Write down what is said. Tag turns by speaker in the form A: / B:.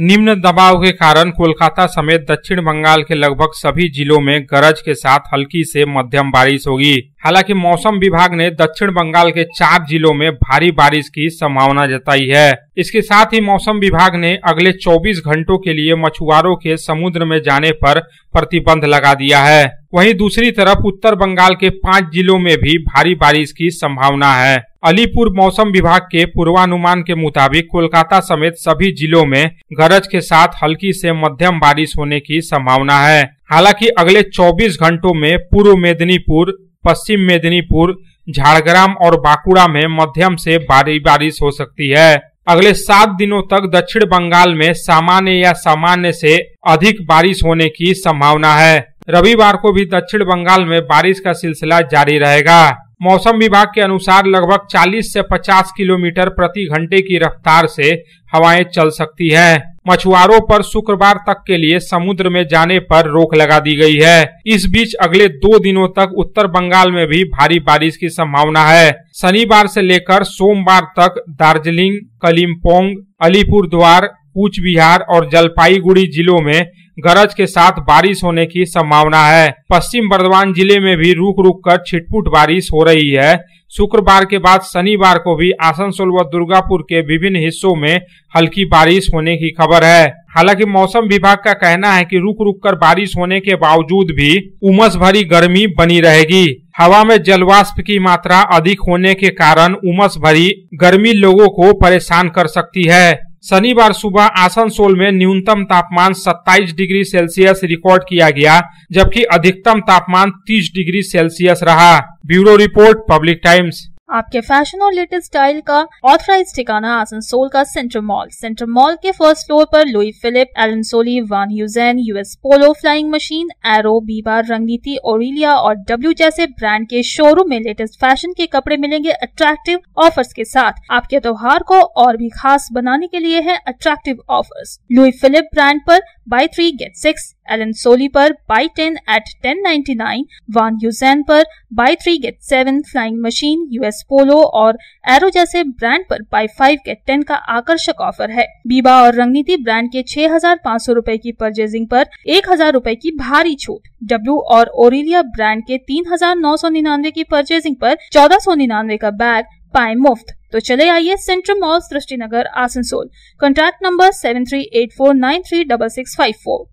A: निम्न दबाव के कारण कोलकाता समेत दक्षिण बंगाल के लगभग सभी जिलों में गरज के साथ हल्की से मध्यम बारिश होगी हालांकि मौसम विभाग ने दक्षिण बंगाल के चार जिलों में भारी बारिश की संभावना जताई है इसके साथ ही मौसम विभाग ने अगले 24 घंटों के लिए मछुआरों के समुद्र में जाने पर प्रतिबंध लगा दिया है वहीं दूसरी तरफ उत्तर बंगाल के पाँच जिलों में भी भारी बारिश की संभावना है अलीपुर मौसम विभाग के पूर्वानुमान के मुताबिक कोलकाता समेत सभी जिलों में गरज के साथ हल्की से मध्यम बारिश होने की संभावना है हालांकि अगले 24 घंटों में पूर्व मेदिनीपुर पश्चिम मेदिनीपुर झाड़ग्राम और बांकुड़ा में मध्यम से भारी बारिश हो सकती है अगले सात दिनों तक दक्षिण बंगाल में सामान्य या सामान्य से अधिक बारिश होने की संभावना है रविवार को भी दक्षिण बंगाल में बारिश का सिलसिला जारी रहेगा मौसम विभाग के अनुसार लगभग 40 से 50 किलोमीटर प्रति घंटे की रफ्तार से हवाएं चल सकती है मछुआरों पर शुक्रवार तक के लिए समुद्र में जाने पर रोक लगा दी गई है इस बीच अगले दो दिनों तक उत्तर बंगाल में भी भारी बारिश की संभावना है शनिवार से लेकर सोमवार तक दार्जिलिंग कलिम्पोंग अलीपुर द्वार कूच बिहार और जलपाईगुड़ी जिलों में गरज के साथ बारिश होने की संभावना है पश्चिम बर्धमान जिले में भी रुक रुक कर छिटपुट बारिश हो रही है शुक्रवार के बाद शनिवार को भी आसनसोल व दुर्गापुर के विभिन्न हिस्सों में हल्की बारिश होने की खबर है हालांकि मौसम विभाग का कहना है कि रुक रुक कर बारिश होने के बावजूद भी उमस भरी गर्मी बनी रहेगी हवा में जलवाष्प की मात्रा अधिक होने के कारण उमस भरी गर्मी लोगों को परेशान कर सकती है शनिवार सुबह आसनसोल में न्यूनतम तापमान 27 डिग्री सेल्सियस रिकॉर्ड किया गया जबकि अधिकतम तापमान 30 डिग्री सेल्सियस रहा ब्यूरो रिपोर्ट पब्लिक टाइम्स
B: आपके फैशन और लेटेस्ट स्टाइल का ऑथराइज ठिकाना आसनसोल का सेंट्रल मॉल सेंट्रल मॉल के फर्स्ट फ्लोर पर Louis Philippe Allen Solly Van Heusen US Polo Flying Machine Arrow बीबार रंगनीति ओरिलिया और डब्ल्यू जैसे ब्रांड के शोरूम में लेटेस्ट फैशन के कपड़े मिलेंगे अट्रैक्टिव ऑफर्स के साथ आपके त्योहार को और भी खास बनाने के लिए है attractive offers Louis Philippe brand आरोप buy three get six Allen Solly पर buy ten at ten ninety nine Van Heusen पर buy three get seven Flying Machine US Polo और एरो जैसे ब्रांड पर बाई फाइव गेट टेन का आकर्षक offer है बीबा और रंगनीति ब्रांड के छह हजार पाँच सौ रूपए की परचेजिंग पर एक हजार रूपए की भारी छूट डब्ल्यू और ओरिलिया ब्रांड के तीन हजार नौ सौ निन्यानवे की परचेजिंग पर चौदह सौ निन्यानवे का बैग पाए मुफ्त तो चले आइए Centrum Mall Srishti Nagar Asansol contact number seven three eight four nine three double six five four